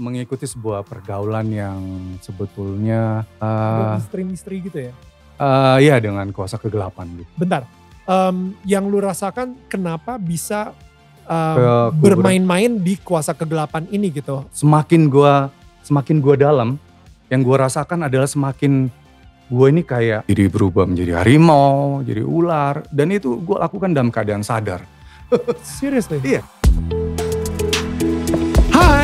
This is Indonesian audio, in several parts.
mengikuti sebuah pergaulan yang sebetulnya uh, misteri-misteri gitu ya? Uh, ya dengan kuasa kegelapan gitu. Bentar, um, yang lu rasakan kenapa bisa um, bermain-main di kuasa kegelapan ini gitu? Semakin gua semakin gua dalam, yang gua rasakan adalah semakin gue ini kayak jadi berubah menjadi harimau, jadi ular, dan itu gue lakukan dalam keadaan sadar. Seriously? Iya.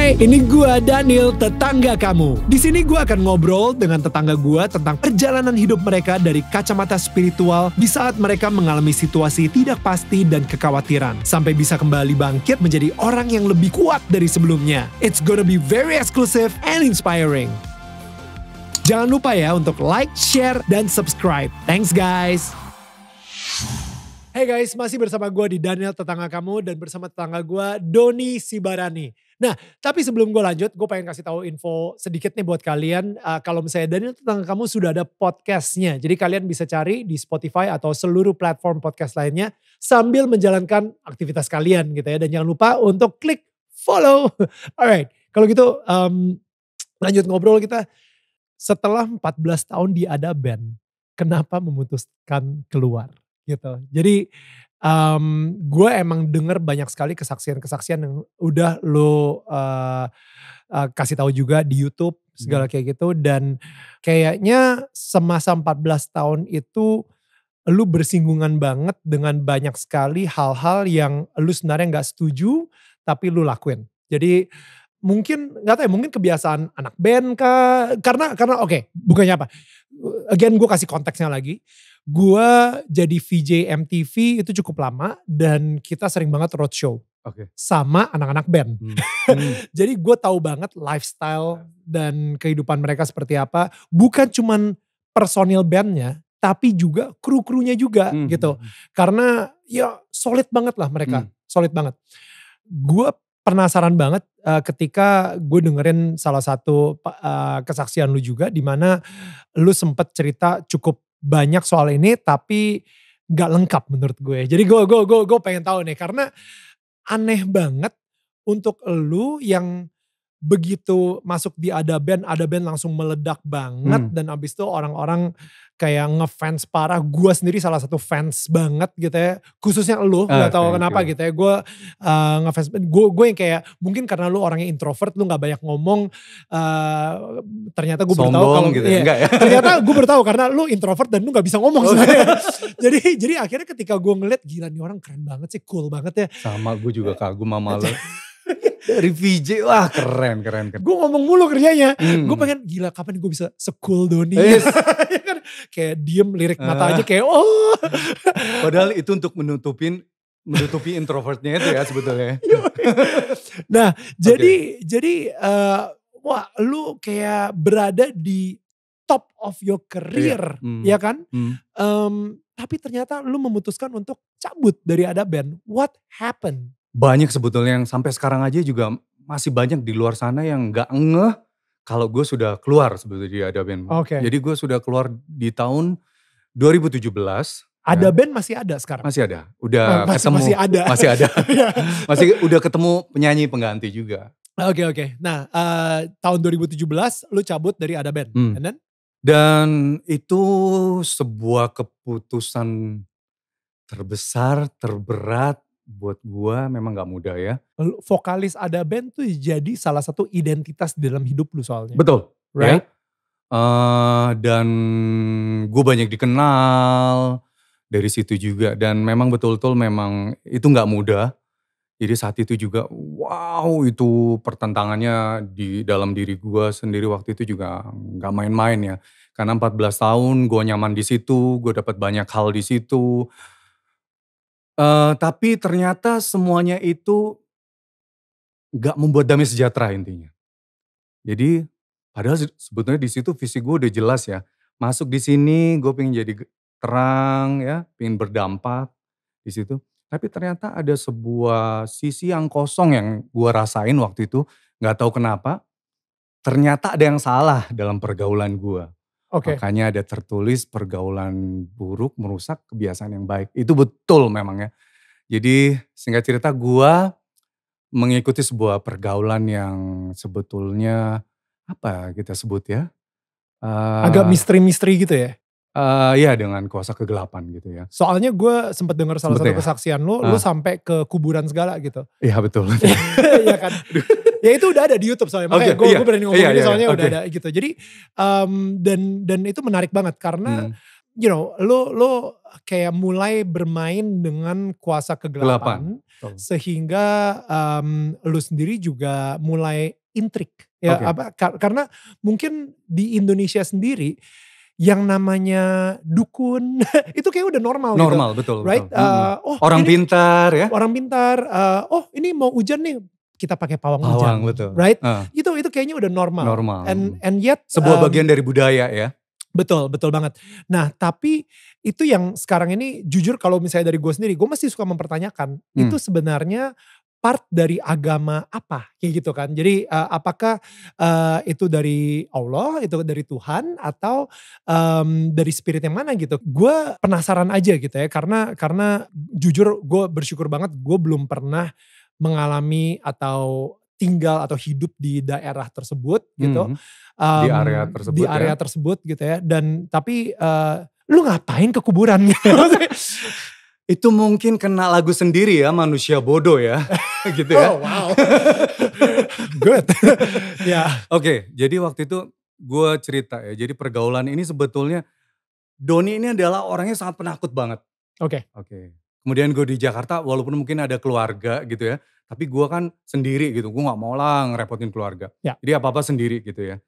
Hai, ini gua Daniel, tetangga kamu. Di sini gua akan ngobrol dengan tetangga gua tentang perjalanan hidup mereka dari kacamata spiritual di saat mereka mengalami situasi tidak pasti dan kekhawatiran sampai bisa kembali bangkit menjadi orang yang lebih kuat dari sebelumnya. It's gonna be very exclusive and inspiring. Jangan lupa ya untuk like, share, dan subscribe. Thanks guys! Hey guys, masih bersama gue di Daniel Tetangga Kamu dan bersama tetangga gue Doni Sibarani. Nah, tapi sebelum gue lanjut, gue pengen kasih tahu info sedikit nih buat kalian. Uh, kalau misalnya Daniel Tetangga Kamu sudah ada podcastnya. Jadi kalian bisa cari di Spotify atau seluruh platform podcast lainnya sambil menjalankan aktivitas kalian gitu ya. Dan jangan lupa untuk klik follow. Alright, kalau gitu um, lanjut ngobrol kita. Setelah 14 tahun di ada band, kenapa memutuskan keluar? gitu. Jadi um, mmm, gue emang denger banyak sekali kesaksian-kesaksian yang udah lo uh, uh, kasih tahu juga di YouTube segala hmm. kayak gitu dan kayaknya semasa 14 tahun itu lu bersinggungan banget dengan banyak sekali hal-hal yang lu sebenarnya nggak setuju tapi lu lakuin. Jadi mungkin nggak tahu ya mungkin kebiasaan anak band kah karena karena oke okay, bukannya apa again gue kasih konteksnya lagi gue jadi VJ MTV itu cukup lama dan kita sering banget roadshow okay. sama anak-anak band hmm. Hmm. jadi gue tahu banget lifestyle dan kehidupan mereka seperti apa bukan cuman personil bandnya tapi juga kru-krunya juga hmm. gitu karena ya solid banget lah mereka hmm. solid banget gue penasaran banget uh, ketika gue dengerin salah satu uh, kesaksian lu juga di mana lu sempet cerita cukup banyak soal ini tapi nggak lengkap menurut gue. Jadi gue gue gue gue pengen tahu nih karena aneh banget untuk lu yang begitu masuk di ada band, ada band langsung meledak banget hmm. dan abis itu orang-orang kayak ngefans parah. Gue sendiri salah satu fans banget gitu ya, khususnya lu, ah, nggak tau tau kenapa okay. gitu ya. Gue uh, ngefans, gue gue yang kayak mungkin karena lu orangnya introvert, lu gak banyak ngomong. Uh, ternyata gue bertahu tau, gitu ya. iya, ya? Ternyata gue bertahu karena lu introvert dan lu gak bisa ngomong okay. Oh. sebenarnya. jadi jadi akhirnya ketika gue ngeliat gila nih orang keren banget sih, cool banget ya. Sama gue juga eh, kagum sama lu dari VJ wah keren keren keren gue ngomong mulu kerjanya hmm. gue pengen gila kapan gue bisa sekul Doni yes. Iya. Iya kan? kayak diem lirik mata ah. aja kayak oh padahal itu untuk menutupin menutupi introvertnya itu ya sebetulnya nah jadi okay. jadi uh, wah lu kayak berada di top of your career yeah. hmm. ya kan hmm. um, tapi ternyata lu memutuskan untuk cabut dari ada band what happened banyak sebetulnya yang sampai sekarang aja juga masih banyak di luar sana yang nggak ngeh kalau gue sudah keluar sebetulnya ada ya, band. Okay. Jadi gue sudah keluar di tahun 2017. Ada ya. band masih ada sekarang? Masih ada. Udah ah, masih, ketemu. Masih ada. Masih ada. Ya. masih udah ketemu penyanyi pengganti juga. Oke okay, oke. Okay. Nah uh, tahun 2017 lu cabut dari ada band. Hmm. And then? Dan itu sebuah keputusan terbesar, terberat, buat gua memang nggak mudah ya. Vokalis ada band tuh jadi salah satu identitas di dalam hidup lu soalnya. Betul, ya. right? Ya? Uh, dan gue banyak dikenal dari situ juga dan memang betul-betul memang itu nggak mudah. Jadi saat itu juga wow itu pertentangannya di dalam diri gue sendiri waktu itu juga nggak main-main ya. Karena 14 tahun gue nyaman di situ, gue dapat banyak hal di situ Eh, tapi ternyata semuanya itu gak membuat damai sejahtera intinya. Jadi padahal sebetulnya di situ visi gue udah jelas ya, masuk di sini gue pengen jadi terang ya, pengen berdampak di situ. Tapi ternyata ada sebuah sisi yang kosong yang gue rasain waktu itu, nggak tahu kenapa. Ternyata ada yang salah dalam pergaulan gue. Okay. Makanya ada tertulis pergaulan buruk merusak kebiasaan yang baik. Itu betul memang ya. Jadi singkat cerita gua mengikuti sebuah pergaulan yang sebetulnya apa ya kita sebut ya? Uh, Agak eh, misteri-misteri gitu ya? Uh, ya dengan kuasa kegelapan gitu ya. Soalnya gue sempat dengar salah betul satu ya? kesaksian lu, uh. lu ah. sampai ke kuburan segala gitu. Iya betul. Iya kan. ya itu udah ada di YouTube soalnya. Makanya okay, gue iya, berani ngomong iya, ini iya, soalnya iya, okay. udah ada gitu. Jadi um, dan dan itu menarik banget karena hmm. you know lu lu kayak mulai bermain dengan kuasa kegelapan, kegelapan. sehingga um, lu sendiri juga mulai intrik ya okay. apa kar karena mungkin di Indonesia sendiri yang namanya dukun itu kayak udah normal gitu. normal gitu. betul right betul. Uh, oh orang ini, pintar ya orang pintar uh, oh ini mau hujan nih kita pakai pawang, pawang hujan betul. right uh. itu itu kayaknya udah normal normal and and yet sebuah um, bagian dari budaya ya Betul, betul banget. Nah, tapi itu yang sekarang ini jujur kalau misalnya dari gue sendiri, gue masih suka mempertanyakan hmm. itu sebenarnya part dari agama apa kayak gitu kan. Jadi uh, apakah uh, itu dari Allah, itu dari Tuhan atau um, dari spirit yang mana gitu. Gue penasaran aja gitu ya karena karena jujur gue bersyukur banget gue belum pernah mengalami atau tinggal atau hidup di daerah tersebut gitu. um, di mmm, area tersebut. Di area ya? tersebut gitu ya. Dan tapi uh, lu ngapain ke kuburan Itu mungkin kena lagu sendiri ya manusia bodoh ya. gitu ya. Oh wow. Good. ya. yeah. Oke, okay, jadi waktu itu gue cerita ya. Jadi pergaulan ini sebetulnya Doni ini adalah orangnya sangat penakut banget. Oke. Okay. Oke. Okay. Kemudian gue di Jakarta walaupun mungkin ada keluarga gitu ya. Tapi gue kan sendiri gitu. Gue gak mau lah ngerepotin keluarga. Yeah. Jadi apa-apa sendiri gitu ya.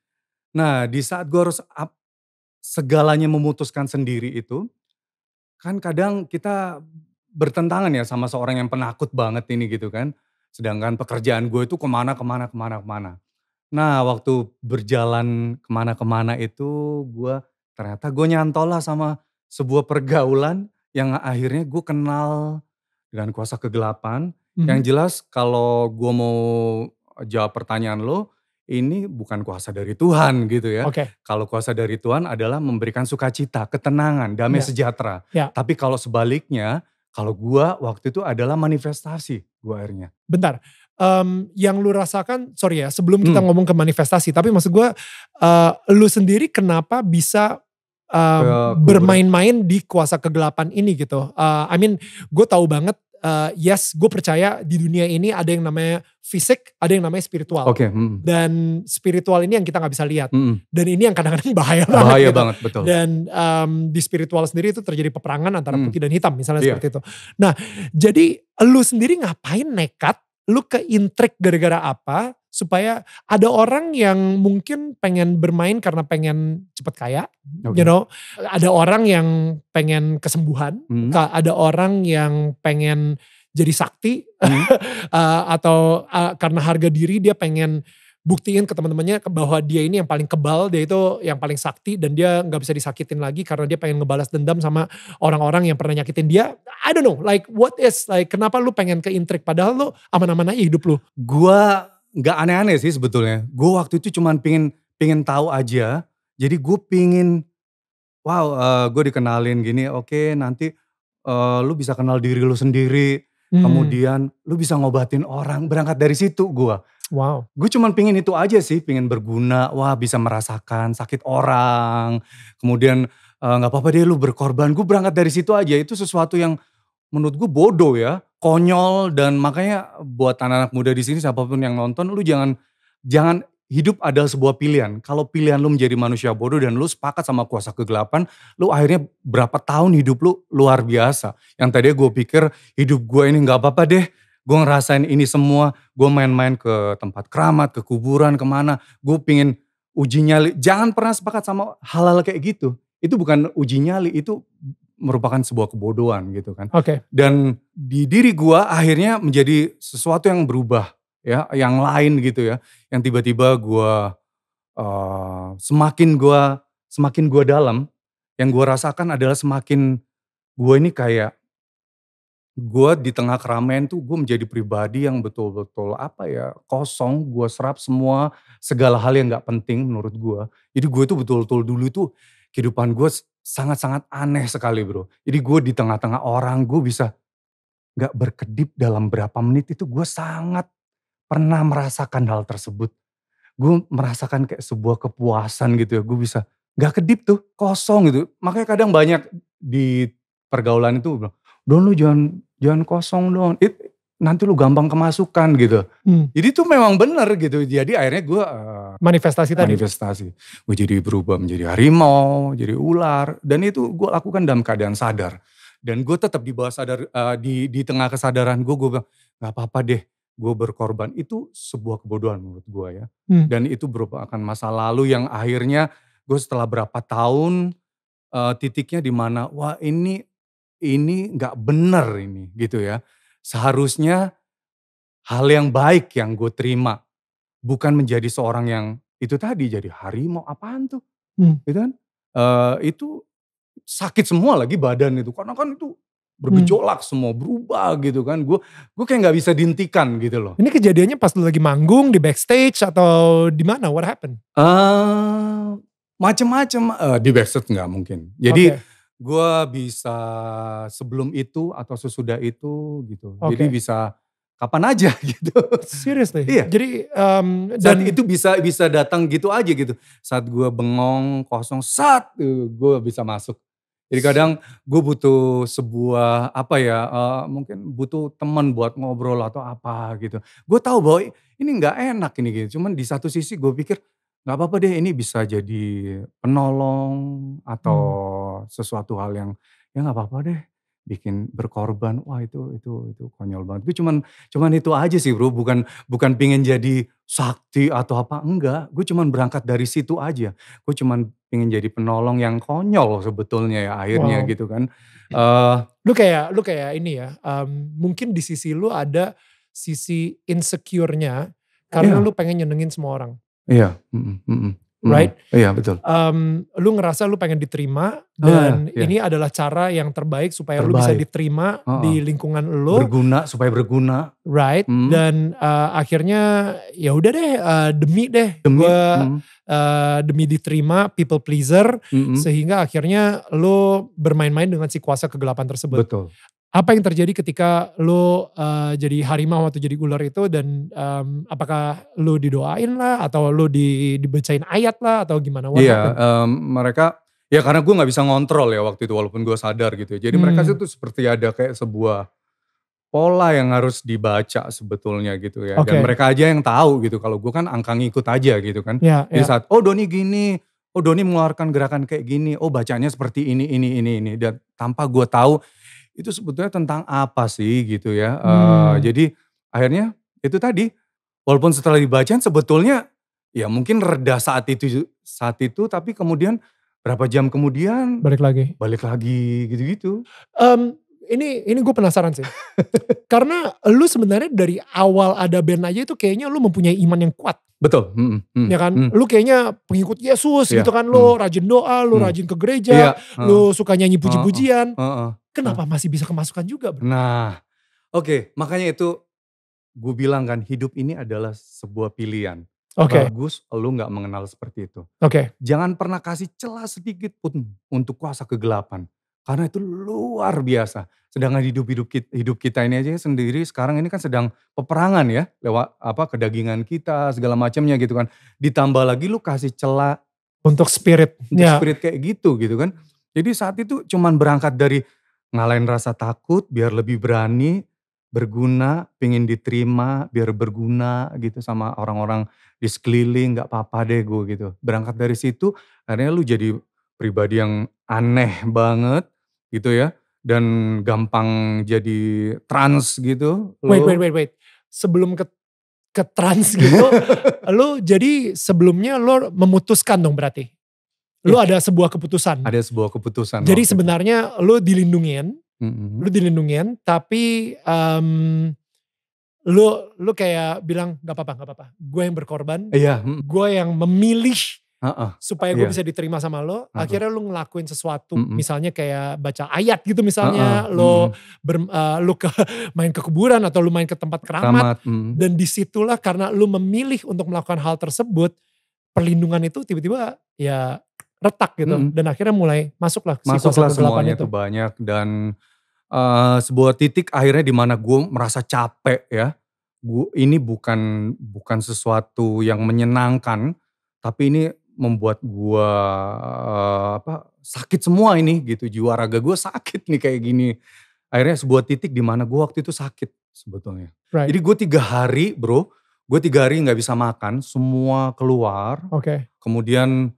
Nah di saat gue harus up, segalanya memutuskan sendiri itu kan kadang kita bertentangan ya sama seorang yang penakut banget ini gitu kan. Sedangkan pekerjaan gue itu kemana, kemana, kemana, kemana. Nah waktu berjalan kemana-kemana itu gue ternyata gue nyantol lah sama sebuah pergaulan yang akhirnya gue kenal dengan kuasa kegelapan. Mm -hmm. Yang mhm. jelas kalau gue mau jawab pertanyaan lo, ini bukan kuasa dari Tuhan gitu ya. Okay. Kalau kuasa dari Tuhan adalah memberikan sukacita, ketenangan, damai yeah. sejahtera. Yeah. Tapi kalau sebaliknya, kalau gua waktu itu adalah manifestasi gua akhirnya. Bentar, um, yang lu rasakan, sorry ya, sebelum kita hmm. ngomong ke manifestasi, tapi maksud gua, uh, lu sendiri kenapa bisa um, bermain-main di kuasa kegelapan ini gitu. Uh, I mean, gue tahu banget uh, yes gue percaya di dunia ini ada yang namanya fisik, ada yang namanya spiritual. Oke. Okay, hmm. Dan spiritual ini yang kita nggak bisa lihat. hmm. Dan ini yang kadang-kadang bahaya banget. Bahaya gitu. banget betul. Dan um, di spiritual sendiri itu terjadi peperangan antara hmm. putih dan hitam misalnya yeah. seperti itu. Nah jadi lu sendiri ngapain nekat? Lu ke intrik gara-gara apa? supaya ada orang yang mungkin pengen bermain karena pengen cepat kaya, okay. you know, ada orang yang pengen kesembuhan, hmm. ada orang yang pengen jadi sakti hmm. uh, atau uh, karena harga diri dia pengen buktiin ke teman-temannya bahwa dia ini yang paling kebal, dia itu yang paling sakti dan dia nggak bisa disakitin lagi karena dia pengen ngebalas dendam sama orang-orang yang pernah nyakitin dia. I don't know, like what is like kenapa lu pengen ke intrik padahal lu aman-aman aja hidup lu. Gua nggak aneh-aneh sih sebetulnya. Gue waktu itu cuman pingin pingin tahu aja. Jadi gue pingin, wow, uh, eh, gue dikenalin gini. Oke, okay, nanti uh, lu bisa kenal diri lu sendiri. Hmm. Kemudian lu bisa ngobatin orang. Berangkat dari situ gue. Wow. Gue cuman pingin itu aja sih, pingin berguna. Wah, bisa merasakan sakit orang. Kemudian eh, nggak uh, apa-apa deh lu berkorban. Gue berangkat dari situ aja. Itu sesuatu yang menurut gue bodoh ya konyol dan makanya buat anak-anak muda di sini siapapun yang nonton lu jangan jangan hidup adalah sebuah pilihan. Kalau pilihan lu menjadi manusia bodoh dan lu sepakat sama kuasa kegelapan, lu akhirnya berapa tahun hidup lu luar biasa. Yang tadi gue pikir hidup gue ini nggak apa-apa deh. Gue ngerasain ini semua, gue main-main ke tempat keramat, ke kuburan, kemana. Gue pingin uji nyali. Jangan pernah sepakat sama halal kayak gitu. Itu bukan uji nyali, itu merupakan sebuah kebodohan gitu kan. Oke. Okay. Dan di diri gua akhirnya menjadi sesuatu yang berubah ya, yang lain gitu ya, yang tiba-tiba gua uh, semakin gua semakin gua dalam, yang gua rasakan adalah semakin gua ini kayak gue di tengah keramaian tuh gue menjadi pribadi yang betul-betul apa ya kosong gue serap semua segala hal yang nggak penting menurut gue jadi gue itu betul-betul dulu tuh kehidupan gue sangat-sangat aneh sekali bro. Jadi gue di tengah-tengah orang gue bisa gak berkedip dalam berapa menit itu gue sangat pernah merasakan hal tersebut. Gue merasakan kayak sebuah kepuasan gitu ya. Gue bisa gak kedip tuh kosong gitu. Makanya kadang banyak di pergaulan itu bro. Don lu jangan jangan kosong dong. It, nanti lu gampang kemasukan gitu. Hmm. Jadi itu memang bener gitu. Jadi akhirnya gue uh, manifestasi tadi. Manifestasi. Gue jadi berubah menjadi harimau, jadi ular, dan itu gue lakukan dalam keadaan sadar. Dan gue tetap di bawah sadar, uh, di di tengah kesadaran gue, gue bilang nggak apa-apa deh, gue berkorban itu sebuah kebodohan menurut gue ya. Hmm. Dan itu merupakan masa lalu yang akhirnya gue setelah berapa tahun uh, titiknya di mana wah ini ini nggak bener ini gitu ya seharusnya hal yang baik yang gue terima. Bukan menjadi seorang yang itu tadi jadi harimau apaan tuh. Hmm. Gitu kan? Uh, itu sakit semua lagi badan itu. Karena kan itu hmm. bergejolak hmm. semua berubah gitu kan gue gue kayak nggak bisa dihentikan gitu loh ini kejadiannya pas lu lagi manggung di backstage atau di mana what happened uh, macem-macem uh, di backstage nggak mungkin jadi okay gue bisa sebelum itu atau sesudah itu gitu. Okay. Jadi bisa kapan aja gitu. Serius Seriously. iya. Jadi um, mmm, dan, dan itu bisa bisa datang gitu aja gitu. Saat gue bengong kosong, saat gue bisa masuk. Jadi kadang gue butuh sebuah apa ya, uh, mungkin butuh teman buat ngobrol atau apa gitu. Gue tahu bahwa ini nggak enak ini gitu. Cuman di satu sisi gue pikir nggak apa-apa deh ini bisa jadi penolong atau hmm. sesuatu hal yang ya nggak apa-apa deh bikin berkorban wah itu itu itu konyol banget gue cuman cuman itu aja sih bro bukan bukan pingin jadi sakti atau apa enggak gue cuman berangkat dari situ aja gue cuman pingin jadi penolong yang konyol sebetulnya ya akhirnya wow. gitu kan uh, lu kayak lu kayak ini ya um, mungkin di sisi lu ada sisi insecure-nya karena iya. lu pengen nyenengin semua orang Iya. Mm -mm. Right? Iya betul. Um, lu ngerasa lu pengen diterima ah, dan iya. ini adalah cara yang terbaik supaya terbaik. lu bisa diterima di lingkungan lu. Berguna supaya berguna. Right? Mm. Dan uh, akhirnya ya udah deh uh, demi deh demi, gua mm. uh, demi diterima people pleaser mm -hmm. sehingga akhirnya lu bermain-main dengan si kuasa kegelapan tersebut. Betul apa yang terjadi ketika lo uh, jadi harimau atau jadi ular itu dan um, apakah lo didoain lah atau lo di, dibacain ayat lah atau gimana? Iya, yeah, um, mereka ya karena gue nggak bisa ngontrol ya waktu itu walaupun gue sadar gitu. Ya. Jadi hmm. mereka itu seperti ada kayak sebuah pola yang harus dibaca sebetulnya gitu ya. Okay. Dan mereka aja yang tahu gitu. Kalau gue kan angka ngikut aja gitu kan. Yeah, Di yeah. saat oh Doni gini, oh Doni mengeluarkan gerakan kayak gini, oh bacanya seperti ini ini ini ini dan tanpa gue tahu itu sebetulnya tentang apa sih gitu ya. Hmm. Uh, jadi akhirnya itu tadi walaupun setelah dibacain sebetulnya ya mungkin reda saat itu saat itu tapi kemudian berapa jam kemudian balik lagi balik lagi gitu-gitu. Um, ini ini gue penasaran sih. Karena lu sebenarnya dari awal ada band aja itu kayaknya lu mempunyai iman yang kuat. Betul. Mm, mm, ya kan? Mm. Lu kayaknya pengikut Yesus yeah. gitu kan. Lu mm. rajin doa, lu mm. rajin ke gereja, yeah. uh, lu suka nyanyi puji-pujian. Uh, uh, uh, uh kenapa nah. masih bisa kemasukan juga bro? Nah, oke, okay. makanya itu gue bilang kan hidup ini adalah sebuah pilihan. Oke. Okay. Bagus lu nggak mengenal seperti itu. Oke. Okay. Jangan pernah kasih celah sedikit pun untuk kuasa kegelapan. Karena itu luar biasa. Sedangkan hidup hidup kita, hidup kita ini aja sendiri sekarang ini kan sedang peperangan ya lewat apa kedagingan kita segala macamnya gitu kan. Ditambah lagi lu kasih celah untuk spirit, untuk yeah. spirit kayak gitu gitu kan. Jadi saat itu cuman berangkat dari ngalahin rasa takut biar lebih berani, berguna, pingin diterima, biar berguna gitu sama orang-orang di sekeliling, nggak apa-apa deh gue gitu. Berangkat dari situ, akhirnya lu jadi pribadi yang aneh banget gitu ya, dan gampang jadi trans gitu. Lu, wait, wait, wait, wait. Sebelum ke ke trans gitu, lu jadi sebelumnya lu memutuskan dong berarti lu iya. ada sebuah keputusan. Ada sebuah keputusan. Jadi sebenarnya lu dilindungin, mm-hmm. lu dilindungin, tapi um, lu lu kayak bilang nggak apa-apa, nggak apa-apa. Gue yang berkorban, iya. Mm. gue yang memilih uh-uh. supaya gue yeah. bisa diterima sama lo. uh huh Akhirnya lu ngelakuin sesuatu, mm-hmm. misalnya kayak baca ayat gitu misalnya, uh-uh. lo mm-hmm. ber, uh, eh, lu ke main ke kuburan atau lu main ke tempat keramat, keramat. Mm. dan disitulah karena lu memilih untuk melakukan hal tersebut, perlindungan itu tiba-tiba ya retak gitu hmm. dan akhirnya mulai masuklah masuklah semuanya itu banyak dan uh, sebuah titik akhirnya di mana gue merasa capek ya gue ini bukan bukan sesuatu yang menyenangkan tapi ini membuat gue uh, apa sakit semua ini gitu jiwa raga gue sakit nih kayak gini akhirnya sebuah titik di mana gue waktu itu sakit sebetulnya right. jadi gue tiga hari bro gue tiga hari nggak bisa makan semua keluar okay. kemudian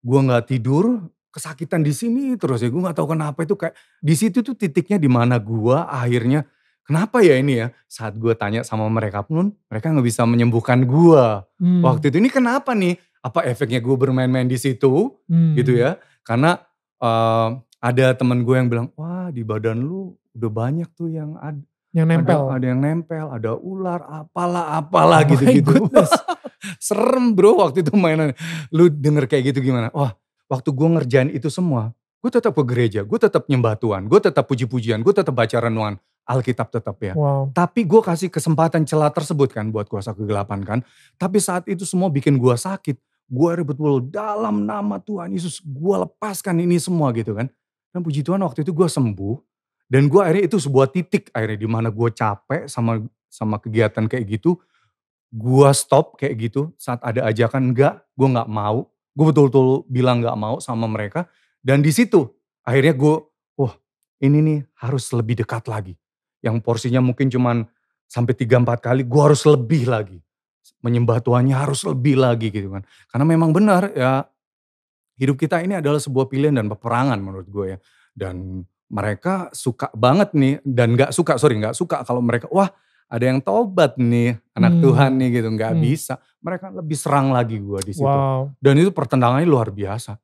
Gue nggak tidur, kesakitan di sini terus ya. Gue nggak tahu kenapa itu kayak di situ tuh titiknya di mana gue akhirnya kenapa ya ini ya? Saat gue tanya sama mereka pun mereka nggak bisa menyembuhkan gue. Hmm. Waktu itu ini kenapa nih? Apa efeknya gue bermain-main di situ hmm. gitu ya? Hmm. Karena uh, ada teman gue yang bilang, wah di badan lu udah banyak tuh yang ada yang nempel. Ada, ada yang nempel, ada ular, apalah apalah oh gitu-gitu. Oh gitu -gitu. Serem bro waktu itu mainan. Lu denger kayak gitu gimana? Wah waktu gue ngerjain itu semua. Gue tetap ke gereja, gue tetap nyembah Tuhan, gue tetap puji-pujian, gue tetap baca renungan. Alkitab tetap ya. Wow. Tapi gue kasih kesempatan celah tersebut kan buat kuasa kegelapan kan. Tapi saat itu semua bikin gue sakit. Gue ribut mulu dalam nama Tuhan Yesus gue lepaskan ini semua gitu kan. Dan puji Tuhan waktu itu gue sembuh. Dan gue akhirnya itu sebuah titik akhirnya di mana gue capek sama sama kegiatan kayak gitu gua stop kayak gitu saat ada ajakan enggak, gua nggak mau. Gue betul-betul bilang nggak mau sama mereka dan di situ akhirnya gue, wah ini nih harus lebih dekat lagi. Yang porsinya mungkin cuman sampai tiga empat kali, gue harus lebih lagi. Menyembah Tuhannya harus lebih lagi gitu kan. Karena memang benar ya hidup kita ini adalah sebuah pilihan dan peperangan menurut gue ya. Dan mereka suka banget nih dan gak suka, sorry gak suka kalau mereka, wah ada yang tobat nih anak hmm. Tuhan nih gitu nggak hmm. bisa mereka lebih serang lagi gue di situ wow. dan itu pertentangannya luar biasa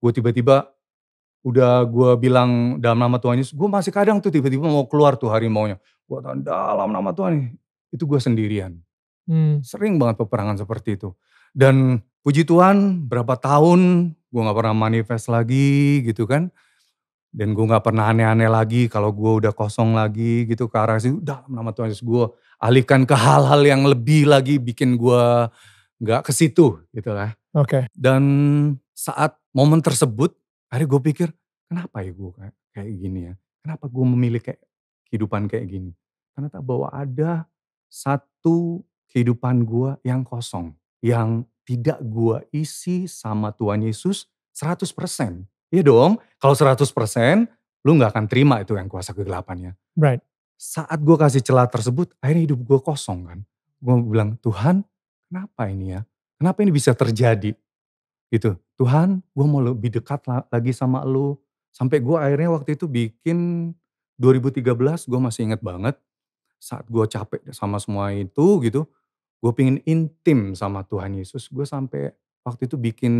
gue tiba-tiba udah gue bilang dalam nama Tuhan Yesus gue masih kadang tuh tiba-tiba mau keluar tuh harimaunya gue dalam nama Tuhan nih itu gue sendirian hmm. sering banget peperangan seperti itu dan puji Tuhan berapa tahun gue nggak pernah manifest lagi gitu kan dan gue nggak pernah aneh-aneh lagi kalau gue udah kosong lagi gitu ke arah sini udah nama Tuhan Yesus gue alihkan ke hal-hal yang lebih lagi bikin gue nggak ke situ gitu lah oke okay. dan saat momen tersebut hari gue pikir kenapa ya gue kayak, kayak gini ya kenapa gue memilih kayak kehidupan kayak gini ternyata bahwa ada satu kehidupan gue yang kosong yang tidak gue isi sama Tuhan Yesus 100% Iya dong, kalau 100% lu gak akan terima itu yang kuasa kegelapannya. Right. Saat gue kasih celah tersebut, akhirnya hidup gue kosong kan. Gue bilang, Tuhan kenapa ini ya? Kenapa ini bisa terjadi? Gitu, Tuhan gue mau lebih dekat lagi sama lu. Sampai gue akhirnya waktu itu bikin 2013 gue masih inget banget. Saat gue capek sama semua itu gitu, gue pingin intim sama Tuhan Yesus. Gue sampai waktu itu bikin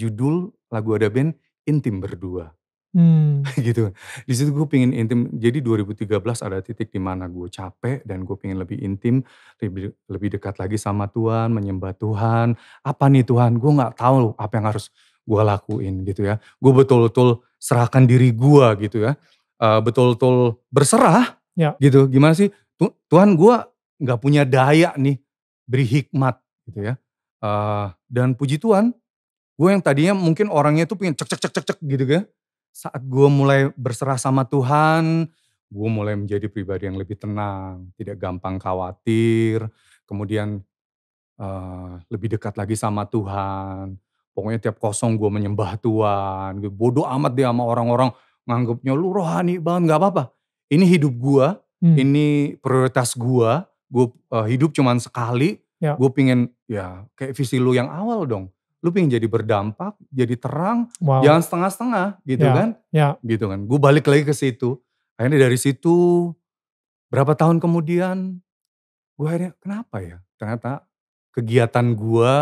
judul lagu ada band intim berdua. Hmm. gitu. Kan. Di situ gue pingin intim. Jadi 2013 ada titik di mana gue capek dan gue pingin lebih intim, lebih lebih dekat lagi sama Tuhan, menyembah Tuhan. Apa nih Tuhan? Gue nggak tahu apa yang harus gue lakuin gitu ya. Gue betul-betul serahkan diri gue gitu ya. Eh, betul-betul berserah ya. gitu. Gimana sih? Tuhan gue nggak punya daya nih, beri hikmat gitu ya. Eh, dan puji Tuhan gue yang tadinya mungkin orangnya tuh pengen cek cek cek cek cek gitu kan saat gue mulai berserah sama Tuhan gue mulai menjadi pribadi yang lebih tenang tidak gampang khawatir kemudian uh, lebih dekat lagi sama Tuhan pokoknya tiap kosong gue menyembah Tuhan gue bodoh amat dia sama orang-orang nganggapnya lu rohani banget nggak apa-apa ini hidup gue hmm. ini prioritas gue gue uh, hidup cuman sekali ya. gue pingin ya kayak visi lu yang awal dong lu pengen jadi berdampak, jadi terang, wow. jangan setengah-setengah gitu yeah. kan. Yeah. Gitu kan. Gue balik lagi ke situ. Akhirnya dari situ berapa tahun kemudian gue akhirnya kenapa ya? Ternyata kegiatan gue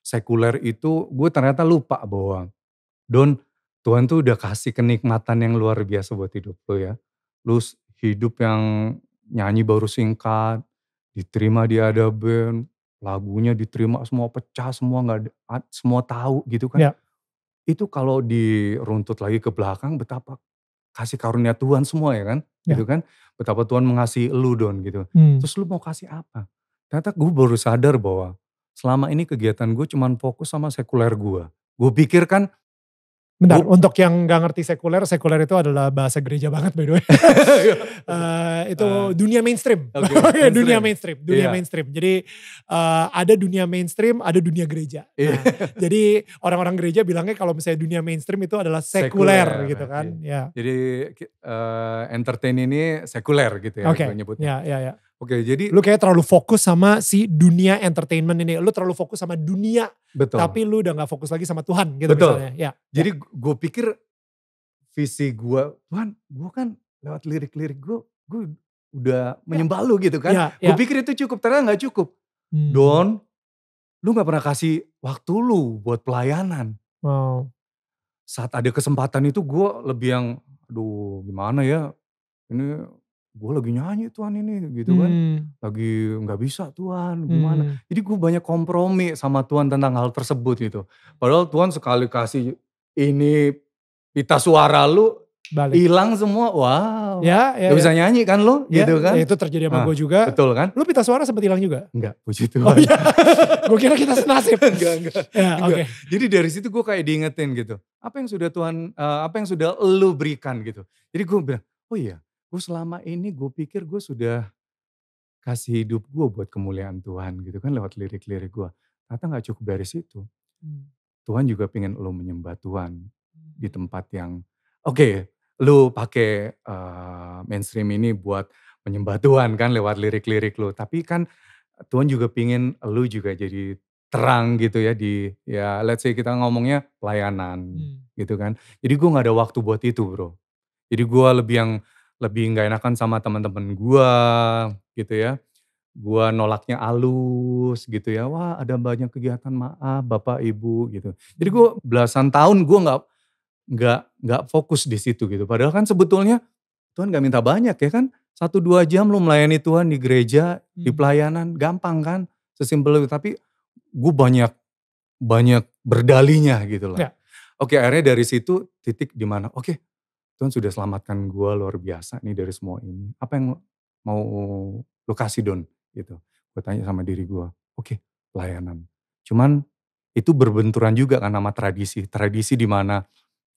sekuler itu gue ternyata lupa bahwa Don Tuhan tuh udah kasih kenikmatan yang luar biasa buat hidup lo ya. Lu hidup yang nyanyi baru singkat, diterima di ada band, lagunya diterima semua pecah semua nggak semua tahu gitu kan ya. itu kalau diruntut lagi ke belakang betapa kasih karunia Tuhan semua ya kan ya. gitu kan betapa Tuhan mengasihi lu don gitu hmm. terus lu mau kasih apa ternyata gue baru sadar bahwa selama ini kegiatan gue cuman fokus sama sekuler gue gue pikir kan benar Bu, untuk yang gak ngerti sekuler, sekuler itu adalah bahasa gereja banget by the way. uh, itu uh, dunia mainstream. Okay, iya, mainstream. dunia mainstream, dunia yeah. mainstream. Jadi uh, ada dunia mainstream, ada dunia gereja. Yeah. Nah, jadi orang-orang gereja bilangnya kalau misalnya dunia mainstream itu adalah sekuler, sekuler gitu kan. Yeah. Iya. Jadi uh, entertain ini sekuler gitu ya okay. nyebutnya. Yeah, yeah, yeah. Oke, jadi lu kayak terlalu fokus sama si dunia entertainment ini. Lu terlalu fokus sama dunia. Betul. Tapi lu udah nggak fokus lagi sama Tuhan gitu Betul. misalnya. Ya. ya. Jadi gue pikir visi gue, Tuhan, gue kan lewat lirik-lirik gue, gue udah ya. menyembah ya. lu gitu kan. Ya, ya. Gue pikir itu cukup, ternyata nggak cukup. Hmm. Don, lu nggak pernah kasih waktu lu buat pelayanan. Wow. Saat ada kesempatan itu gue lebih yang, aduh gimana ya, ini gue lagi nyanyi Tuhan ini gitu kan hmm. lagi nggak bisa Tuhan gimana hmm. jadi gue banyak kompromi sama Tuhan tentang hal tersebut gitu padahal Tuhan sekali kasih ini pita suara lu hilang semua wow ya, ya, gak ya. bisa nyanyi kan lo ya, gitu kan ya, itu terjadi sama nah, gue juga betul kan lu pita suara sempat hilang juga enggak puji oh, Tuhan oh, ya. gue kira kita senasib enggak enggak, ya, enggak. Okay. jadi dari situ gue kayak diingetin gitu apa yang sudah Tuhan uh, apa yang sudah lu berikan gitu jadi gue bilang oh iya gue selama ini gue pikir gue sudah kasih hidup gue buat kemuliaan Tuhan gitu kan lewat lirik-lirik gue. Ternyata nggak cukup dari situ. Hmm. Tuhan juga pengen lo menyembah Tuhan di hmm. tempat yang oke okay, lo pakai uh, mainstream ini buat menyembah Tuhan kan lewat lirik-lirik lo. Tapi kan Tuhan juga pingin lo juga jadi terang gitu ya di ya let's say kita ngomongnya pelayanan hmm. gitu kan. Jadi gue nggak ada waktu buat itu bro. Jadi gue lebih yang lebih nggak enakan sama teman-teman gua gitu ya. Gua nolaknya alus gitu ya. Wah ada banyak kegiatan maaf bapak ibu gitu. Jadi gua hmm. belasan tahun gua nggak nggak nggak fokus di situ gitu. Padahal kan sebetulnya Tuhan nggak minta banyak ya kan. Satu dua jam lo melayani Tuhan di gereja, hmm. di pelayanan, gampang kan, sesimpel itu. Tapi gua banyak banyak berdalinya gitu lah. Ya. Oke akhirnya dari situ titik di mana oke Tuhan sudah selamatkan gue luar biasa nih dari semua ini. Apa yang mau lo kasih Don? Gitu. Gue tanya sama diri gue, oke okay, pelayanan. Cuman itu berbenturan juga kan sama tradisi. Tradisi di mana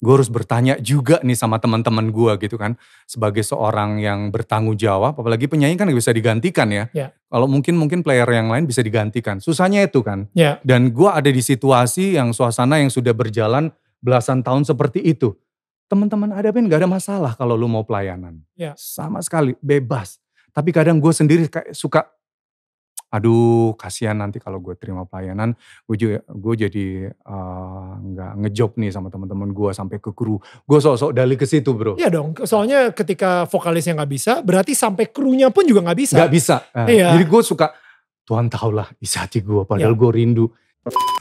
gue harus bertanya juga nih sama teman-teman gue gitu kan. Sebagai seorang yang bertanggung jawab, apalagi penyanyi kan bisa digantikan ya. Yeah. Kalau mungkin mungkin player yang lain bisa digantikan. Susahnya itu kan. Yeah. Dan gue ada di situasi yang suasana yang sudah berjalan belasan tahun seperti itu teman-teman ada pun gak ada masalah kalau lu mau pelayanan. Ya. Sama sekali, bebas. Tapi kadang gue sendiri kayak suka, aduh kasihan nanti kalau gue terima pelayanan, gue, juga, gue jadi uh, eh, gak ngejob nih sama teman-teman gue sampai ke kru. Gue sok-sok dari ke situ bro. Iya dong, soalnya ketika vokalisnya gak bisa, berarti sampai krunya pun juga gak bisa. Gak bisa. Eh, iya. Jadi gue suka, Tuhan tahulah isi hati gue, padahal ya. gue rindu.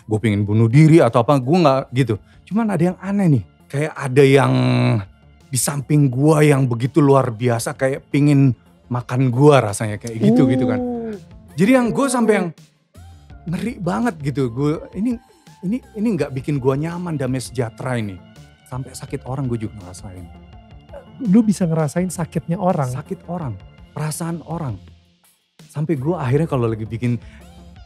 Gue pengen bunuh diri atau apa, gue gak gitu. Cuman ada yang aneh nih kayak ada yang di samping gua yang begitu luar biasa kayak pingin makan gua rasanya kayak gitu gitu kan. Jadi yang gue sampai yang ngeri banget gitu. Gue ini ini ini nggak bikin gua nyaman damai sejahtera ini. Sampai sakit orang gue juga ngerasain. Lu bisa ngerasain sakitnya orang. Sakit orang, perasaan orang. Sampai gue akhirnya kalau lagi bikin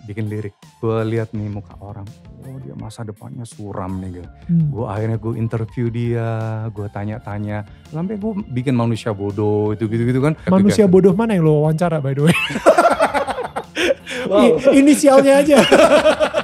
bikin lirik gue lihat nih muka orang oh dia masa depannya suram nih gitu hmm. gue akhirnya gue interview dia gue tanya-tanya sampai gue bikin manusia bodoh itu gitu-gitu kan manusia bodoh mana yang lo wawancara by the way wow. inisialnya aja